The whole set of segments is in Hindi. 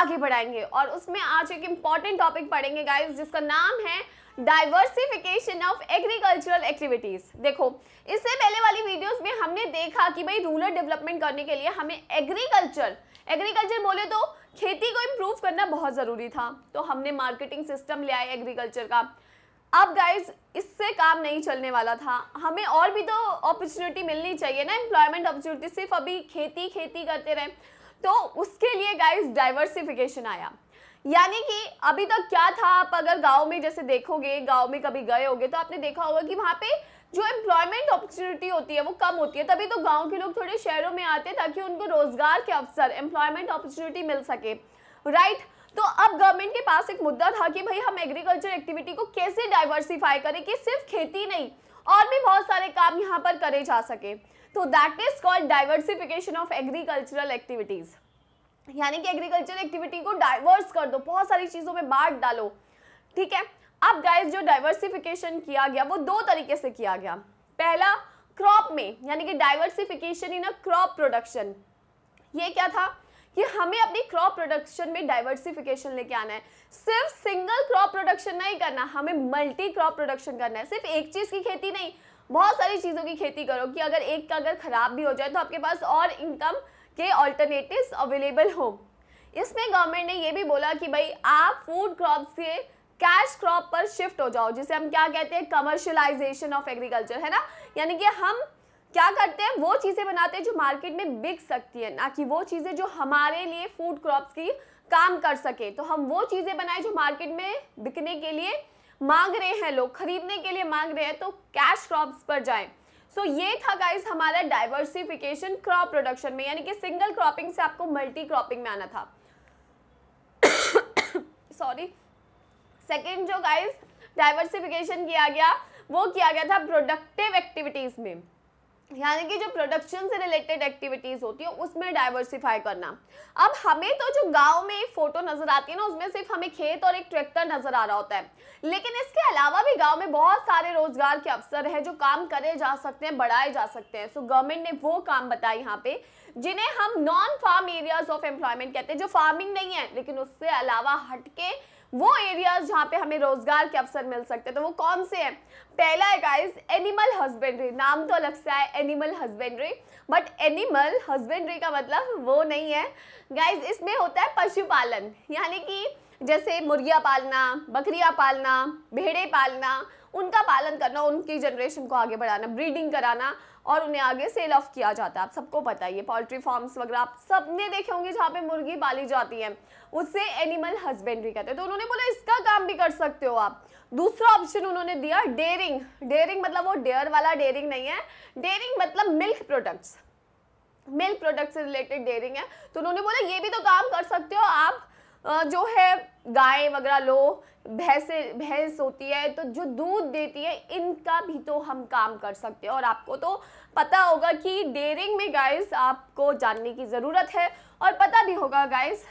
आगे बढ़ाएंगे और उसमें आज एक इम्पॉर्टेंट टॉपिक पढ़ेंगे गाइज जिसका नाम है डाइवर्सिफिकेशन ऑफ एग्रीकल्चरल एक्टिविटीज़ देखो इससे पहले वाली वीडियोस में हमने देखा कि भाई रूरल डेवलपमेंट करने के लिए हमें एग्रीकल्चर एग्रीकल्चर बोले तो खेती को इम्प्रूव करना बहुत ज़रूरी था तो हमने मार्केटिंग सिस्टम लिया है एग्रीकल्चर का अब गाइज इससे काम नहीं चलने वाला था हमें और भी तो अपॉर्चुनिटी मिलनी चाहिए ना एम्प्लॉयमेंट अपॉर्चुनिटी सिर्फ अभी खेती खेती करते रहें तो उसके लिए गाइस डाइवर्सिफिकेशन आया यानी कि अभी तक क्या था आप अगर गांव में जैसे देखोगे गांव में कभी गए होगे तो आपने देखा होगा कि वहाँ पे जो एम्प्लॉयमेंट अपॉर्चुनिटी होती है वो कम होती है तभी तो गांव के लोग थोड़े शहरों में आते हैं ताकि उनको रोजगार के अवसर एम्प्लॉयमेंट अपॉर्चुनिटी मिल सके राइट right? तो अब गवर्नमेंट के पास एक मुद्दा था कि भाई हम एग्रीकल्चर एक्टिविटी को कैसे डाइवर्सिफाई करें कि सिर्फ खेती नहीं और भी बहुत सारे काम यहाँ पर करे जा सके तो that is called diversification of agricultural activities यानी कि एग्रीकल्चर एक्टिविटी को डाइवर्स कर दो बहुत सारी चीज़ों में बांट डालो ठीक है अब गाइस जो डाइवर्सिफिकेशन किया गया वो दो तरीके से किया गया पहला क्रॉप में यानी कि diversification in a crop production ये क्या था कि हमें अपनी क्रॉप प्रोडक्शन में डाइवर्सिफिकेशन लेके आना है सिर्फ सिंगल क्रॉप प्रोडक्शन नहीं करना हमें मल्टी क्रॉप प्रोडक्शन करना है सिर्फ एक चीज़ की खेती नहीं बहुत सारी चीज़ों की खेती करो कि अगर एक का अगर ख़राब भी हो जाए तो आपके पास और इनकम के ऑल्टरनेटिव अवेलेबल हो इसमें गवर्नमेंट ने ये भी बोला कि भाई आप फूड क्रॉप से कैश क्रॉप पर शिफ्ट हो जाओ जिसे हम क्या कहते हैं कमर्शलाइजेशन ऑफ एग्रीकल्चर है ना यानी कि हम क्या करते हैं वो चीज़ें बनाते हैं जो मार्केट में बिक सकती है ना कि वो चीज़ें जो हमारे लिए फूड क्रॉप्स की काम कर सके तो हम वो चीज़ें बनाएं जो मार्केट में बिकने के लिए मांग रहे हैं लोग खरीदने के लिए मांग रहे हैं तो कैश क्रॉप्स पर जाएं सो so, ये था गाइस हमारा डाइवर्सिफिकेशन क्रॉप प्रोडक्शन में यानी कि सिंगल क्रॉपिंग से आपको मल्टी क्रॉपिंग में आना था सॉरी सेकेंड जो गाइस डाइवर्सिफिकेशन किया गया वो किया गया था प्रोडक्टिव एक्टिविटीज़ में यानी कि जो प्रोडक्शन से रिलेटेड एक्टिविटीज़ होती है उसमें डाइवर्सिफाई करना अब हमें तो जो गांव में एक फोटो नज़र आती है ना उसमें सिर्फ हमें खेत और एक ट्रैक्टर नज़र आ रहा होता है लेकिन इसके अलावा भी गांव में बहुत सारे रोजगार के अवसर हैं जो काम करे जा सकते हैं बढ़ाए जा सकते हैं सो गवर्नमेंट ने वो काम बताए यहाँ पे जिन्हें हम non farm areas of employment कहते हैं जो फार्मिंग नहीं है लेकिन उससे अलावा हटके वो एरियाज जहाँ पे हमें रोजगार के अवसर मिल सकते हैं तो वो कौन से हैं पहला है गाइस एनिमल हस्बेंड्री नाम तो अलग सा है animal husbandry but animal husbandry का मतलब वो नहीं है गाइस इसमें होता है पशुपालन यानी कि जैसे मुर्गियाँ पालना बकरियाँ पालना भेड़े पालना उनका पालन करना उनकी जनरेशन को आगे बढ़ाना ब्रीडिंग कराना और उन्हें आगे सेल ऑफ किया जाता है आप सबको पता है ये पोल्ट्री फार्म्स वगैरह आप सबने देखे होंगे जहाँ पे मुर्गी पाली जाती है उससे एनिमल हस्बेंड्री कहते हैं तो उन्होंने बोला इसका काम भी कर सकते हो आप दूसरा ऑप्शन उन्होंने दिया डेयरिंग डेयरिंग मतलब वो डेयर वाला डेयरिंग नहीं है डेयरिंग मतलब मिल्क प्रोडक्ट्स मिल्क प्रोडक्ट से रिलेटेड डेयरिंग है तो उन्होंने बोला ये भी तो काम कर सकते हो आप जो है गाय वगैरह लो भैंसे भैंस होती है तो जो दूध देती है इनका भी तो हम काम कर सकते हैं और आपको तो पता होगा कि डेयरिंग में गाइस आपको जानने की ज़रूरत है और पता भी होगा गाइस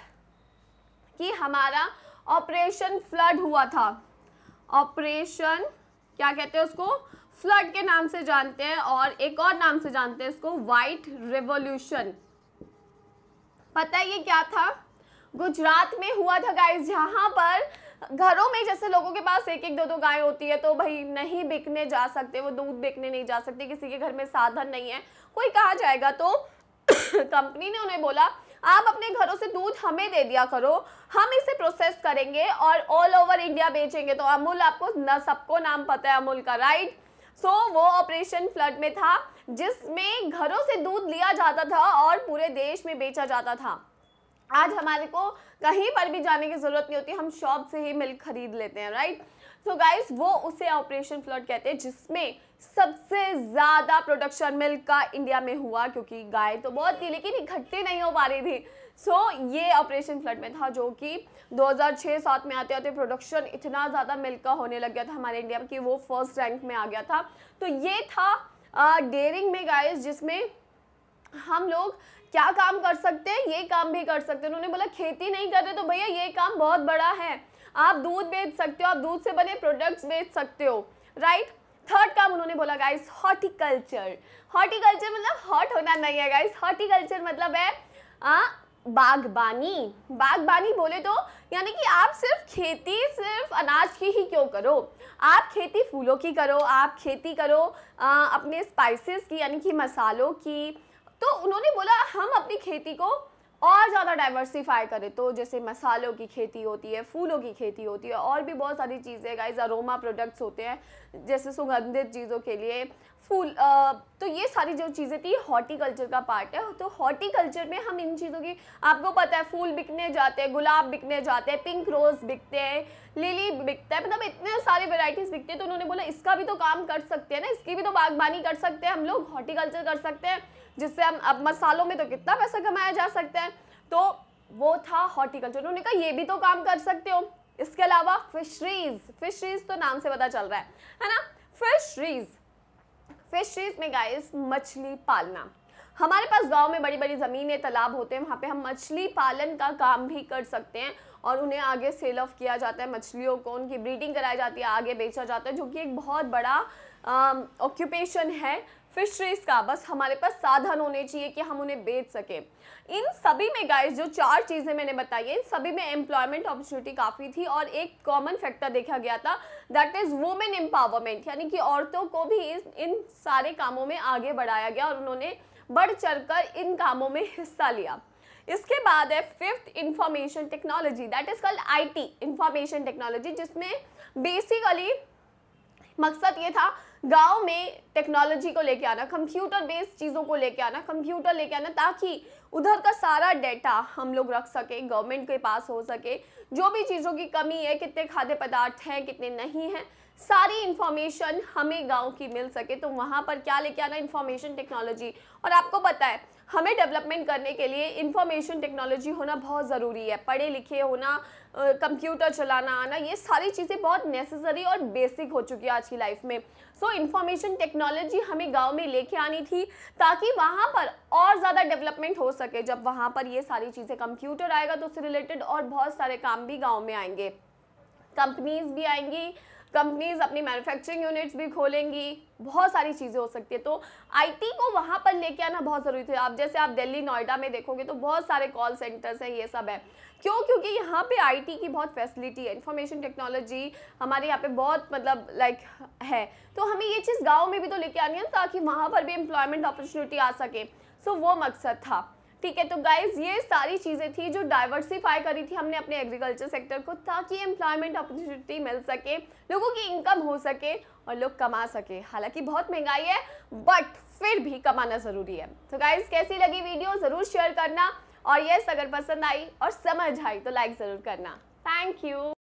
कि हमारा ऑपरेशन फ्लड हुआ था ऑपरेशन क्या कहते हैं उसको फ्लड के नाम से जानते हैं और एक और नाम से जानते हैं इसको वाइट रेवोल्यूशन पता है ये क्या था गुजरात में हुआ था गाइस जहाँ पर घरों में जैसे लोगों के पास एक एक दो दो गाय होती है तो भाई नहीं बिकने जा सकते वो दूध बिकने नहीं जा सकते किसी के घर में साधन नहीं है कोई कहा जाएगा तो कंपनी ने उन्हें बोला आप अपने घरों से दूध हमें दे दिया करो हम इसे प्रोसेस करेंगे और ऑल ओवर इंडिया बेचेंगे तो अमूल आपको न सबको नाम पता है अमूल का राइट सो so, वो ऑपरेशन फ्लड में था जिसमें घरों से दूध लिया जाता था और पूरे देश में बेचा जाता था आज हमारे को कहीं पर भी जाने की ज़रूरत नहीं होती हम शॉप से ही मिल्क खरीद लेते हैं राइट सो गाइस वो उसे ऑपरेशन फ्लड कहते हैं जिसमें सबसे ज़्यादा प्रोडक्शन मिल्क का इंडिया में हुआ क्योंकि गाय तो बहुत थी लेकिन इकट्ठे नहीं हो पा रही थी सो so, ये ऑपरेशन फ्लड में था जो कि 2006-7 में आते आते प्रोडक्शन इतना ज़्यादा मिल्क का होने लग गया था हमारे इंडिया में कि वो फर्स्ट रैंक में आ गया था तो ये था डेयरिंग में गाइस जिसमें हम लोग क्या काम कर सकते हैं ये काम भी कर सकते हैं उन्होंने बोला खेती नहीं कर रहे तो भैया ये काम बहुत बड़ा है आप दूध बेच सकते हो आप दूध से बने प्रोडक्ट्स बेच सकते हो राइट थर्ड काम उन्होंने बोला गाइस हॉर्टिकल्चर हॉर्टिकल्चर मतलब हॉट होना नहीं है गाइस हॉर्टिकल्चर मतलब है आ, बागबानी बागबानी बोले तो यानी कि आप सिर्फ खेती सिर्फ अनाज की ही क्यों करो आप खेती फूलों की करो आप खेती करो आ, अपने स्पाइसेस की यानी कि मसालों की तो उन्होंने बोला हम अपनी खेती को और ज़्यादा डाइवर्सीफाई करें तो जैसे मसालों की खेती होती है फूलों की खेती होती है और भी बहुत सारी चीज़ें गाइज अरोमा प्रोडक्ट्स होते हैं जैसे सुगंधित चीज़ों के लिए फूल आ, तो ये सारी जो चीज़ें थी हॉर्टिकल्चर का पार्ट है तो हॉर्टिकल्चर में हम इन चीज़ों की आपको पता है फूल बिकने जाते हैं गुलाब बिकने जाते हैं पिंक रोज़ बिकते हैं लिली बिकता है मतलब इतने सारे वेराइटीज़ बिकते हैं तो उन्होंने बोला इसका भी तो काम कर सकते हैं ना इसकी भी तो बागबानी कर सकते हैं हम लोग हॉर्टिकल्चर कर सकते हैं जिससे हम अब मसालों में तो कितना पैसा कमाया जा सकता है तो वो था हॉर्टिकल्चर उन्होंने कहा ये भी तो काम कर सकते हो इसके अलावा फिशरीज फिशरीज तो नाम से पता चल रहा है है ना फिशरीज फिशरीज में गाइस मछली पालना हमारे पास गांव में बड़ी बड़ी ज़मीनें तालाब होते हैं वहाँ पे हम मछली पालन का काम भी कर सकते हैं और उन्हें आगे सेल ऑफ किया जाता है मछलियों को उनकी ब्रीडिंग कराई जाती है आगे बेचा जाता है जो कि एक बहुत बड़ा ऑक्यूपेशन है फिशरीज का बस हमारे पास साधन होने चाहिए कि हम उन्हें बेच सकें इन सभी में गाइस जो चार चीज़ें मैंने बताई हैं इन सभी में एम्प्लॉयमेंट अपॉर्चुनिटी काफ़ी थी और एक कॉमन फैक्टर देखा गया था दैट इज़ वुमेन एम्पावरमेंट यानी कि औरतों को भी इस इन सारे कामों में आगे बढ़ाया गया और उन्होंने बढ़ चढ़ इन कामों में हिस्सा लिया इसके बाद है fifth information technology that is called IT information technology जिसमें बेसिकली मकसद ये था गांव में टेक्नोलॉजी को लेके आना कंप्यूटर बेस्ड चीज़ों को लेके आना कंप्यूटर लेके आना ताकि उधर का सारा डेटा हम लोग रख सके गवर्नमेंट के पास हो सके जो भी चीज़ों की कमी है कितने खाद्य पदार्थ हैं कितने नहीं हैं सारी इन्फॉर्मेशन हमें गांव की मिल सके तो वहाँ पर क्या लेके आना इन्फॉर्मेशन टेक्नोलॉजी और आपको पता है हमें डेवलपमेंट करने के लिए इन्फॉर्मेशन टेक्नोलॉजी होना बहुत ज़रूरी है पढ़े लिखे होना कंप्यूटर चलाना आना ये सारी चीज़ें बहुत नेसेसरी और बेसिक हो चुकी है आज की लाइफ में सो इन्फॉर्मेशन टेक्नोलॉजी हमें गांव में लेके आनी थी ताकि वहाँ पर और ज़्यादा डेवलपमेंट हो सके जब वहाँ पर ये सारी चीज़ें कंप्यूटर आएगा तो उससे रिलेटेड और बहुत सारे काम भी गाँव में आएंगे कंपनीज भी आएंगी कंपनीज अपनी मैन्युफैक्चरिंग यूनिट्स भी खोलेंगी बहुत सारी चीज़ें हो सकती है तो आईटी को वहाँ पर लेके आना बहुत ज़रूरी थी आप जैसे आप दिल्ली नोएडा में देखोगे तो बहुत सारे कॉल सेंटर्स हैं ये सब है क्यों क्योंकि यहाँ पे आईटी की बहुत फैसिलिटी है इन्फॉर्मेशन टेक्नोलॉजी हमारे यहाँ पे बहुत मतलब लाइक है तो हमें ये चीज़ गाँव में भी तो लेके आनी है ताकि वहाँ पर भी एम्प्लॉयमेंट अपॉर्चुनिटी आ सके सो वो मकसद था ठीक है तो गाइज ये सारी चीज़ें थी जो डाइवर्सिफाई करी थी हमने अपने एग्रीकल्चर सेक्टर को ताकि एम्प्लॉयमेंट अपॉर्चुनिटी मिल सके लोगों की इनकम हो सके और लोग कमा सके हालांकि बहुत महंगाई है बट फिर भी कमाना ज़रूरी है तो गाइज कैसी लगी वीडियो ज़रूर शेयर करना और यस अगर पसंद आई और समझ आई तो लाइक ज़रूर करना थैंक यू